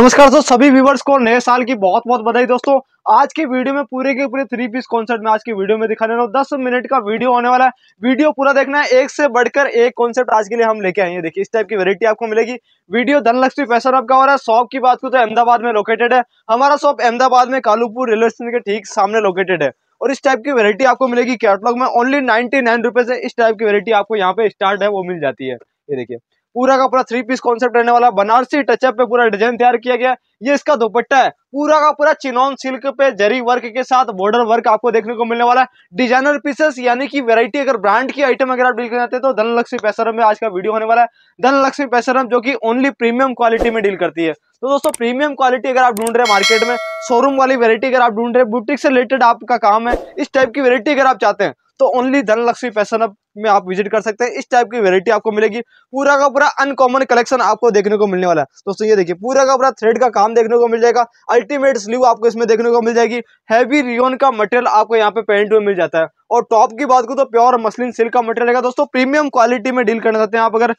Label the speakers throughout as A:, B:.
A: नमस्कार दोस्तों सभी व्यूवर्स को नए साल की बहुत बहुत बधाई दोस्तों आज की वीडियो में पूरे के पूरे थ्री पीस कॉन्सेप्ट में आज की वीडियो में दिखाने वाला दस मिनट का वीडियो होने वाला है वीडियो पूरा देखना है एक से बढ़कर एक कॉन्सेप्ट आज के लिए हम लेके आए हैं देखिए इस टाइप की वैरायटी आपको मिलेगी वीडियो धनलक्ष्मी फैशन आपका है शॉप की बात करूँ तो अहमदाबाद में लोकेटेड है हमारा शॉप अहमदाबाद में कालूपुर रेलवे स्टेशन के ठीक सामने लोकेटेड है और इस टाइप की वेरायटी आपको मिलेगी कैटलॉग में ओनली नाइनटी नाइन इस टाइप की वेरायटी आपको यहाँ पे स्टार्ट है वो मिल जाती है ये देखिए पूरा का पूरा थ्री पीस कॉन्सेप्ट रहने वाला बनारसी टचअप पे पूरा डिजाइन तैयार किया गया ये इसका दुपट्टा है पूरा का पूरा चिनॉन सिल्क पे जरी वर्क के साथ बॉर्डर वर्क आपको देखने को मिलने वाला है डिजाइनर पीसेस यानी कि वैरायटी अगर ब्रांड की आइटम अगर आप डील करना चाहते हैं तो धनलक्ष्मी पैसरम में आज का वीडियो होने वाला है धनलक्ष्मी पैसरम जो कि ओनली प्रीमियम क्वालिटी में डील करती है तो दोस्तों प्रीमियम क्वालिटी अगर आप ढूंढ रहे हैं मार्केट में शोरूम वाली वेरायटी अगर आप ढूंढ रहे हैं बुटीक से रिलेटेड आपका काम है इस टाइप की वेरायटी अगर आप चाहते हैं तो ओनली धनलक्ष्मी पैसरम में आप विजिट कर सकते हैं इस टाइप की वेरायटी आपको मिलेगी पूरा का पूरा अनकॉमन कलेक्शन आपको देखने को मिलने वाला है दोस्तों ये देखिए पूरा का पूरा थ्रेड का काम देखने को मिल जाएगा अल्टीमेट स्लीव आपको इसमें देखने को मिल जाएगी हैवी रियोन का मटेरियल आपको यहाँ पे पेंट में मिल जाता है और टॉप की बात करूँ तो प्योर मसलिन सिल्क का मटेरियल रहेगा दोस्तों प्रीमियम क्वालिटी में डील करना चाहते हैं आप अगर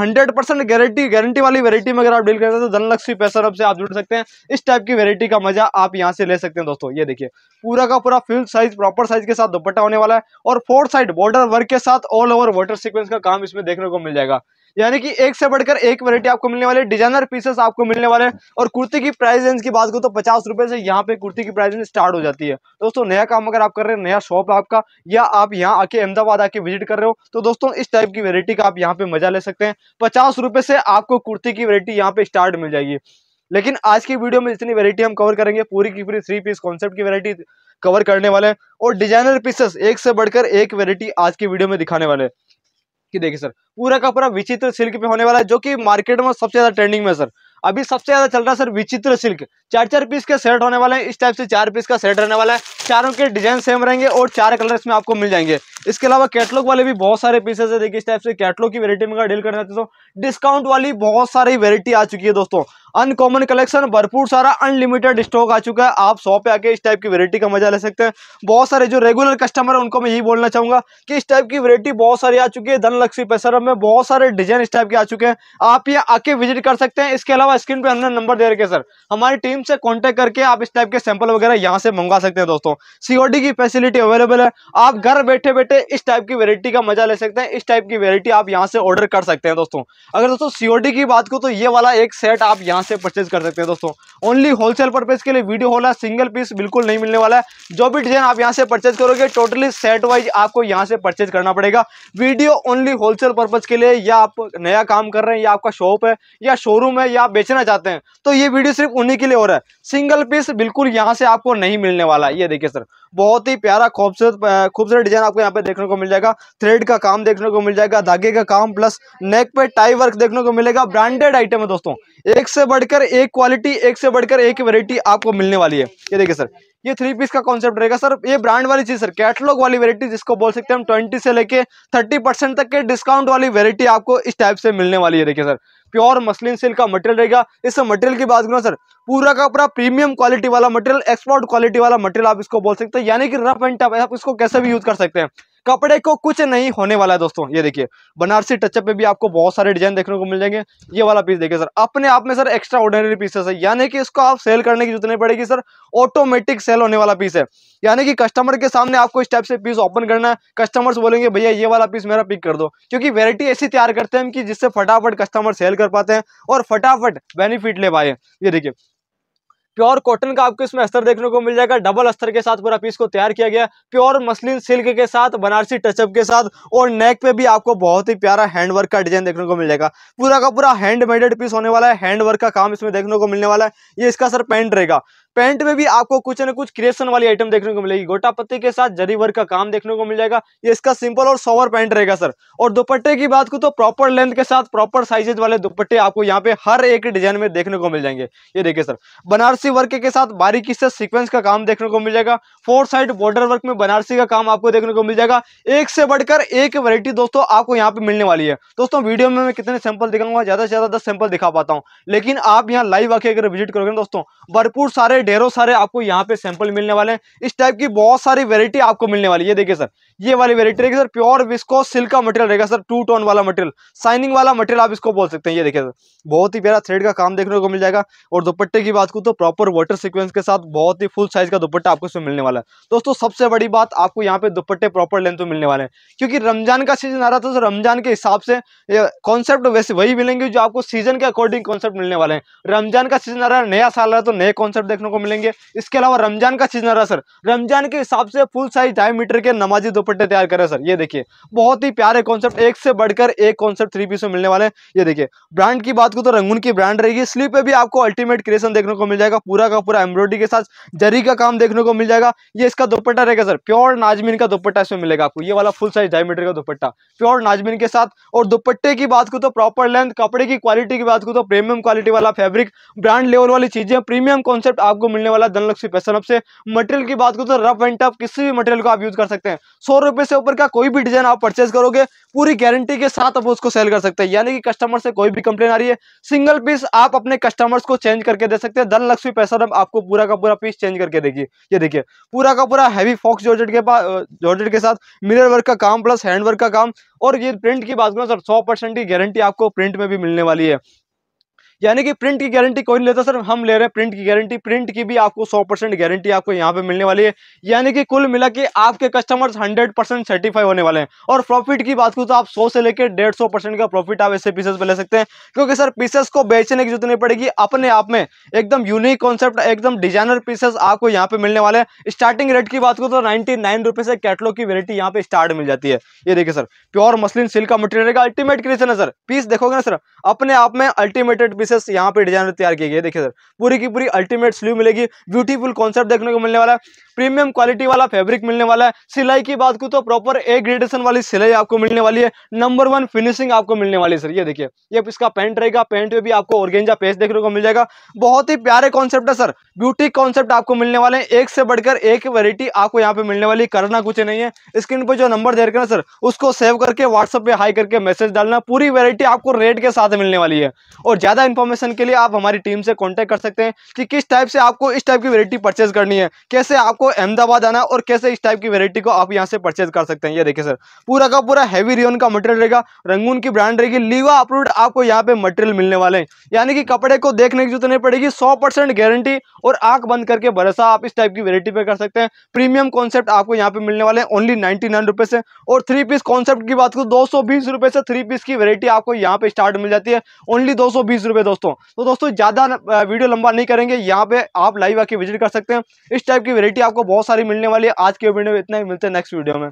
A: हंड्रेड परसेंट गारंटी गारंटी वाली वेरायटी में अगर आप डील करते हैं तो धनलक्ष्मी पैसा से आप जुड़ सकते हैं इस टाइप की वेरायटी का मजा आप यहाँ से ले सकते हैं दोस्तों ये देखिए पूरा का पूरा फुल साइज प्रॉपर साइज के साथ दुपट्टा होने वाला है और फोर साइड बॉर्डर वर्क के साथ ऑल ओवर वाटर सिक्वेंस का काम इसमें देखने को मिल जाएगा यानी कि एक से बढ़कर एक वैरायटी आपको मिलने वाले डिजाइनर पीसेस आपको मिलने वाले और कुर्ती की प्राइस रेंज की बात करो तो पचास रुपए से यहाँ पे कुर्ती की प्राइस रेंज स्टार्ट हो जाती है दोस्तों नया काम अगर आप कर रहे हैं नया शॉप है आपका या आप यहाँ आके अहमदाबाद आके विजिट कर रहे हो तो दोस्तों इस टाइप की वेरायटी का आप यहाँ पे मजा ले सकते हैं पचास से आपको कुर्ती की वेरायटी यहाँ पे स्टार्ट मिल जाएगी लेकिन आज की वीडियो में जितनी वेरायटी हम कवर करेंगे पूरी की पूरी थ्री पीस कॉन्सेप्ट की वेरायटी कवर करने वाले हैं और डिजाइनर पीसेस एक से बढ़कर एक वेरायटी आज की वीडियो में दिखाने वाले कि देखिए सर पूरा का पूरा विचित्र सिल्क पे होने वाला है जो कि मार्केट में सबसे ज्यादा ट्रेंडिंग में सर अभी सबसे ज्यादा चल रहा है सर विचित्र सिल्क चार चार पीस के सेट होने वाले हैं इस टाइप से चार पीस का सेट रहने वाला है चारों के डिजाइन सेम रहेंगे और चार कलर इसमें आपको मिल जाएंगे इसके अलावा कैटलॉग वाले भी बहुत सारे पीसेस है देखिए इस टाइप से कैटलॉग की वेरायटी में अगर डील करना चाहते हो डिस्काउंट वाली बहुत सारी वेरायटी आ चुकी है दोस्तों अनकॉमन कलेक्शन भरपूर सारा अनलिमिटेड स्टॉक आ चुका है आप शॉप पे आके इस टाइप की वेरायटी का मजा ले सकते हैं बहुत सारे जो रेगुलर कस्टमर है उनको मैं यही बोलना चाहूंगा कि इस टाइप की वेरायटी बहुत सारी आ चुकी है धनलक्ष्मी पेसरम में बहुत सारे डिजाइन इस टाइप के आ चुके हैं आप ये आके विजिट कर सकते हैं इसके अलावा स्क्रीन पर हमने नंबर दे रखे सर हमारी टीम से कॉन्टेक्ट करके आप इस टाइप के सैंपल वगैरह यहाँ से मंगवा सकते हैं दोस्तों सीओडी की फैसिलिटी अवेलेबल है आप घर बैठे बैठे इस टाइप की वेरायटी का मजा ले सकते हैं इस टाइप की वेरायटी आप यहाँ से ऑर्डर कर सकते हैं दोस्तों अगर दोस्तों सीओडी की बात को तो ये वाला एक सेट आप यहाँ से परचेज कर सकते हैं दोस्तों ओनली होलसेल परपेज के लिए वीडियो होला सिंगल पीस बिल्कुल नहीं मिलने वाला है जो भी डिजाइन आप यहाँ से परचेज करोगे टोटली सेट वाइज आपको यहाँ से परचेज करना पड़ेगा वीडियो ओनली होलसेल पर्पज के लिए या आप नया काम कर रहे हैं या आपका शॉप है या शोरूम है या आप बेचना चाहते हैं तो ये वीडियो सिर्फ उन्हीं के लिए हो रहा है सिंगल पीस बिल्कुल यहाँ से आपको नहीं मिलने वाला ये देखिए सर बहुत ही प्यारा खूबसूरत खूबसूरत डिजाइन आपको यहाँ पे देखने को मिल जाएगा थ्रेड का काम देखने को मिल जाएगा धागे का काम प्लस नेक पे टाई वर्क देखने को मिलेगा ब्रांडेड आइटम है दोस्तों एक से बढ़कर एक क्वालिटी एक से बढ़कर एक वेरायटी आपको मिलने वाली है ये देखिए सर ये थ्री पीस का कॉन्सेप्ट रहेगा सर ये ब्रांड वाली चीज सर कैटलॉग वाली वेरायटी जिसको बोल सकते हैं हम ट्वेंटी से लेके थर्टी परसेंट तक के डिस्काउंट वाली वेरायटी आपको इस टाइप से मिलने वाली है देखिए सर प्योर मसलिन सिल्क का मटेरियल रहेगा इस मटेरियल की बात करो सर पूरा का पूरा प्रीमियम क्वालिटी वाला मटेरियल एक्सपोर्ट क्वालिटी वाला मटेरियल आप इसको बोल सकते हैं यानी कि रफ एंड टफ आप इसको कैसे भी यूज कर सकते हैं कपड़े को कुछ नहीं होने वाला है दोस्तों ये देखिए बनारसी टचअप में भी आपको बहुत सारे डिजाइन देखने को मिल जाएंगे ये वाला पीस देखिए सर अपने आप में सर एक्स्ट्रा ऑर्डिनरी पीसेस है यानी कि इसको आप सेल करने की जरूरत नहीं पड़ेगी सर ऑटोमेटिक सेल होने वाला पीस है यानी कि कस्टमर के सामने आपको इस टाइप से पीस ओपन करना है कस्टमर्स बोलेंगे भैया ये वाला पीस मेरा पिक कर दो क्योंकि वेरायटी ऐसी तैयार करते हैं कि जिससे फटाफट कस्टमर सेल कर पाते हैं और फटाफट बेनिफिट ले पाए ये देखिए प्योर कॉटन का आपको इसमें अस्तर देखने को मिल जाएगा डबल अस्तर के साथ पूरा पीस को तैयार किया गया प्योर मसलिन सिल्क के साथ बनारसी टचअप के साथ और नेक पे भी आपको बहुत ही प्यारा हैंडवर्क का डिजाइन देखने को मिल जाएगा पूरा का पूरा हैंडमेडेड पीस होने वाला है हैंडवर्क का काम इसमें देखने को मिलने वाला है ये इसका सर पेंट रहेगा पैंट में भी आपको कुछ ना कुछ क्रिएशन वाली आइटम देखने को मिलेगी गोटा पत्ते के साथ जरी वर्क का काम देखने को मिल जाएगा ये इसका सिंपल और सोवर पैंट रहेगा सर और दुपट्टे की बात को तो प्रॉपर लेंथ के साथ प्रॉपर साइजेज वाले दुपट्टे आपको यहाँ पे हर एक डिजाइन में देखने को मिल जाएंगे ये देखिए सर बनारसी वर्क के साथ बारीकी से सिक्वेंस का काम देखने को मिल जाएगा फोर साइड बॉर्डर वर्क में बनारसी का काम आपको देखने को मिल जाएगा एक से बढ़कर एक वेरायटी दोस्तों आपको यहाँ पे मिलने वाली है दोस्तों वीडियो में मैं कितने सैंपल दिखाऊंगा ज्यादा से ज्यादा दस सैंपल दिखा पाता हूँ लेकिन आप यहाँ लाइव आके अगर विजिट करोगे दोस्तों भरपूर सारे ढेरों सारे आपको यहाँ पे सैंपल मिलने वाले हैं इस टाइप की बहुत सारी वेरायटी आपको मिलने वाली है देखिए सर ये वाली वेरायटी रहेगी सर प्योर विस्को सिल्क का मटेरियल रहेगा सर टू टोन वाला मटेरियल साइनिंग वाला मटेरियल आप इसको बोल सकते हैं ये देखिए सर बहुत ही प्यारा थ्रेड का काम देखने को मिल जाएगा और दुपट्टे की बात करूँ तो प्रॉपर वाटर सिक्वेंस के साथ बहुत ही फुल साइज का दुपट्टा आपको इसमें मिलने वाला है दोस्तों सबसे बड़ी बात आपको यहाँ पे दुपट्टे प्रॉपर लेंथ में मिलने वाले हैं क्योंकि रमजान का सीजन आ रहा था तो रमजान के हिसाब से कॉन्सेप्ट वैसे वही मिलेंगे जो आपको सीजन के अकॉर्डिंग कॉन्सेप्ट मिलने वाले हैं रमजान का सीजन आ रहा है नया साल आ रहा है तो नए कॉन्सेप्ट देखने को मिलेंगे इसके अलावा रमजान का सीजन आ रहा है सर रमजान के हिसाब से फुल साइज ढाई मीटर के नमाजी दुपट्टे तैयार कर रहे हैं सर ये देखिए बहुत ही प्यारे कॉन्सेप्ट एक से बढ़कर एक कॉन्सेप्ट थ्री पीस में मिलने वाले हैं ये देखिए ब्रांड की बात को तो रंगून की ब्रांड रहेगी स्लीप पे भी आपको अल्टीमेट क्रिएशन देखने को मिल जाएगा पूरा का पूरा एम्ब्रॉयडरी के साथ जरी का काम देखने को मिल जाएगा ये इसका दुपट्टा रहेगा सर प्योर नाजमीन का दुपट्टा इसमें मिलेगा आपको ये वाला फुल साइज डायमीटर का दुपट्टा प्योर नाजमीन के साथ और दुपट्टे की बात को तो प्रॉपर लेंथ कपड़े की क्वालिटी की बात को तो प्रीमियम क्वालिटी वाला फैब्रिक ब्रांड लेवल वाली चीजें प्रीमियम कॉन्सेप्ट आपको मिलने वाला धनलक्ष्मी फैशन से मटेरियल की बात को तो रफ एंड टफ किसी भी मटेरियल को आप यूज कर सकते हैं सो सौ रुपए से ऊपर का कोई भी डिजाइन आप परचेज करोगे पूरी गारंटी के साथ आप उसको सेल कर सकते हैं यानी कि कस्टमर से कोई भी कंप्लेन आ रही है सिंगल पीस आप अपने कस्टमर्स को चेंज करके दे सकते हैं दल लक्ष्मी पैसा आपको पूरा का पूरा पीस चेंज करके देगी ये देखिए पूरा का पूरा हैवी फॉक्स जॉर्जेट के पास जॉर्जेट के साथ मिरर वर्क का काम प्लस हैंड वर्क का काम और ये प्रिंट की बात करूँ सर सौ की गारंटी आपको प्रिंट में भी मिलने वाली है यानी कि प्रिंट की गारंटी कोई नहीं लेता सर हम ले रहे हैं प्रिंट की गारंटी प्रिंट की भी आपको 100 परसेंट गारंटी आपको यहाँ पे मिलने वाली है यानी कि कुल मिला के आपके कस्टमर्स 100 परसेंट सर्टिफाई होने वाले हैं और प्रॉफिट की बात करूँ तो आप 100 से लेकर डेढ़ परसेंट का प्रॉफिट आप ऐसे पीसेस पर ले सकते हैं क्योंकि सर पीसेस को बेचने की जरूरत नहीं पड़ेगी अपने आप में एकदम यूनिक कॉन्सेप्ट एकदम डिजाइनर पीसेस आपको यहाँ पे मिलने वाले हैं स्टार्टिंग रेट की बात करूँ तो नाइन्टी से कैटलॉग की वेरायटी यहाँ पे स्टार्ट मिल जाती है ये देखिए सर प्योर मसलिन सिल्क का मटेरियल अल्टीमेट क्रिएशन है सर पीस देखोगे ना सर अपने आप में अल्टीमेटेड पीसेस यहाँ पे डिजाइन तैयार किए गए देखिए सर पूरी की पूरी अल्टीमेट स्लीव मिलेगी ब्यूटीफुल कॉन्सेप्ट देखने को मिलने वाला है प्रीमियम क्वालिटी वाला फैब्रिक मिलने वाला है सिलाई की बात करूँ तो प्रॉपर ए ग्रेडेशन वाली सिलाई आपको मिलने वाली है नंबर वन फिनिशिंग आपको मिलने वाली है सर ये देखिए ये इसका पेंट रहेगा पेंट में भी आपको ऑर्गेंजा पेस्ट देखने को मिल जाएगा बहुत ही प्यारे कॉन्सेप्ट है सर ब्यूटी कॉन्सेप्ट आपको मिलने वाले हैं एक से बढ़कर एक वेरायटी आपको यहाँ पे मिलने वाली करना कुछ नहीं है स्क्रीन पर जो नंबर दे रखे ना सर उसको सेव करके व्हाट्सएप पे हाई करके मैसेज डालना पूरी वेरायटी आपको रेट के साथ मिलने वाली है और ज्यादा इन्फॉर्मेशन के लिए आप हमारी टीम से कॉन्टैक्ट कर सकते हैं कि किस टाइप से आपको इस टाइप की वेरायटी परचेज करनी है कैसे आपको अहमदाबाद आना और कैसे इस टाइप की वेरायटी को आप यहाँ से परचेज कर सकते हैं ये देखिए सर पूरा का पूरा हैवी रियोन का मटेरियल रहेगा रंगून की ब्रांड रहेगी लीवा अप्रूड आपको यहाँ पे मटेरियल मिलने वाले हैं यानी कि कपड़े को देखने की जरूरत नहीं पड़ेगी सौ गारंटी और आंख बंद करके भरोसा आप इस टाइप की वेरायटी पे कर सकते हैं प्रीमियम कॉन्सेप्ट आपको यहाँ पे मिलने वाले हैं ओनली नाइनटी नाइन से और थ्री पीस कॉन्सेप्ट की बात करो दो सौ बीस से थ्री पीस की वेरायटी आपको यहाँ पे स्टार्ट मिल जाती है ओनली दो सौ बीस दोस्तों तो दोस्तों ज़्यादा वीडियो लंबा नहीं करेंगे यहाँ पे आप लाइव आके विजिट कर सकते हैं इस टाइप की वेरायटी आपको बहुत सारी मिलने वाली है आज के वीडियो में इतना ही मिलते हैं नेक्स्ट वीडियो में